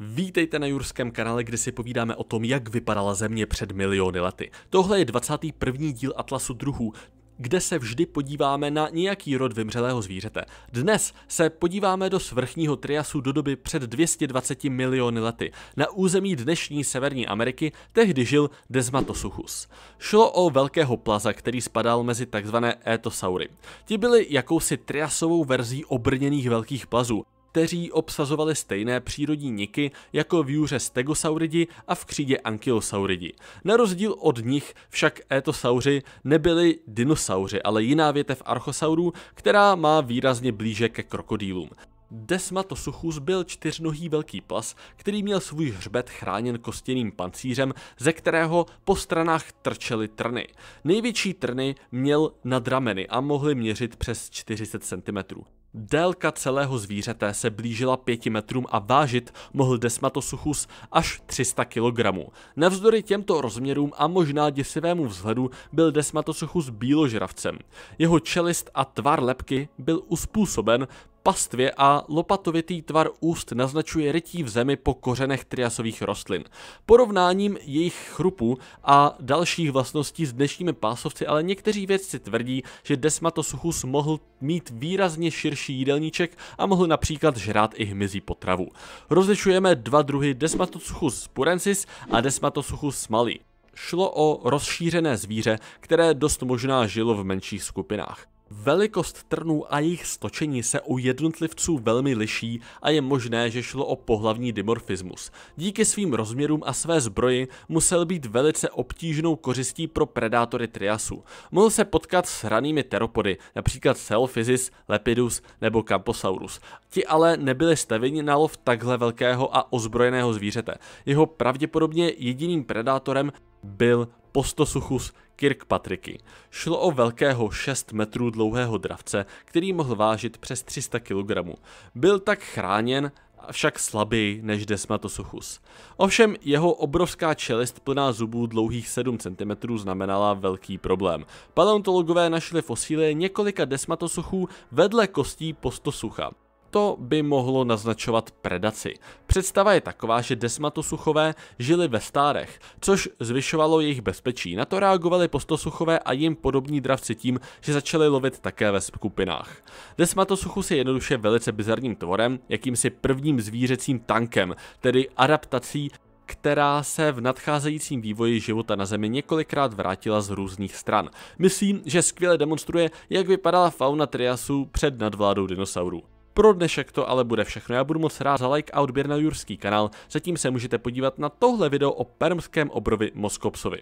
Vítejte na Jurském kanále, kde si povídáme o tom, jak vypadala Země před miliony lety. Tohle je 21. díl Atlasu druhů, kde se vždy podíváme na nějaký rod vymřelého zvířete. Dnes se podíváme do svrchního triasu do doby před 220 miliony lety. Na území dnešní Severní Ameriky tehdy žil Desmatosuchus. Šlo o velkého plaza, který spadal mezi takzvané etosaury. Ti byli jakousi triasovou verzí obrněných velkých plazů kteří obsazovali stejné přírodní niky jako v júře stegosauridi a v křídě ankylosauridi. Na rozdíl od nich však étosauři nebyli dinosauři, ale jiná větev archosaurů, která má výrazně blíže ke krokodýlům. Desmatosuchus byl čtyřnohý velký plas, který měl svůj hřbet chráněn kostěným pancířem, ze kterého po stranách trčely trny. Největší trny měl nad rameny a mohly měřit přes 40 cm. Délka celého zvířete se blížila 5 metrům a vážit mohl Desmatosuchus až 300 kg. Navzdory těmto rozměrům a možná děsivému vzhledu byl Desmatosuchus bíložravcem. Jeho čelist a tvar lepky byl uspůsoben pastvě a lopatovitý tvar úst naznačuje rytí v zemi po kořenech triasových rostlin. Porovnáním jejich chrupu a dalších vlastností s dnešními pásovci ale někteří vědci tvrdí, že Desmatosuchus mohl mít výrazně širší jídelníček a mohl například žrát i hmyzí potravu. Rozlišujeme dva druhy Desmatosuchus purensis a Desmatosuchus malý. Šlo o rozšířené zvíře, které dost možná žilo v menších skupinách. Velikost trnů a jejich stočení se u jednotlivců velmi liší a je možné, že šlo o pohlavní dimorfismus. Díky svým rozměrům a své zbroji musel být velice obtížnou kořistí pro predátory triasu. Mohl se potkat s ranými teropody, například Selphysis, Lepidus nebo Camposaurus. Ti ale nebyli stavěni na lov takhle velkého a ozbrojeného zvířete. Jeho pravděpodobně jediným predátorem byl Postosuchus Kirkpatricky. Šlo o velkého 6 metrů dlouhého dravce, který mohl vážit přes 300 kg. Byl tak chráněn však slabý než Desmatosuchus. Ovšem jeho obrovská čelist plná zubů dlouhých 7 cm znamenala velký problém. Paleontologové našli fosílie několika desmatosuchů vedle kostí postosucha. To by mohlo naznačovat predaci. Představa je taková, že desmatosuchové žili ve stárech, což zvyšovalo jejich bezpečí. Na to reagovali postosuchové a jim podobní dravci tím, že začali lovit také ve skupinách. Desmatosuchu se jednoduše velice bizarním tvorem, jakýmsi prvním zvířecím tankem, tedy adaptací která se v nadcházejícím vývoji života na Zemi několikrát vrátila z různých stran. Myslím, že skvěle demonstruje, jak vypadala fauna Triasu před nadvládou dinosaurů. Pro dnešek to ale bude všechno. Já budu moc rád za like a odběr na Jurský kanál. Zatím se můžete podívat na tohle video o permském obrovi Moskopsovi.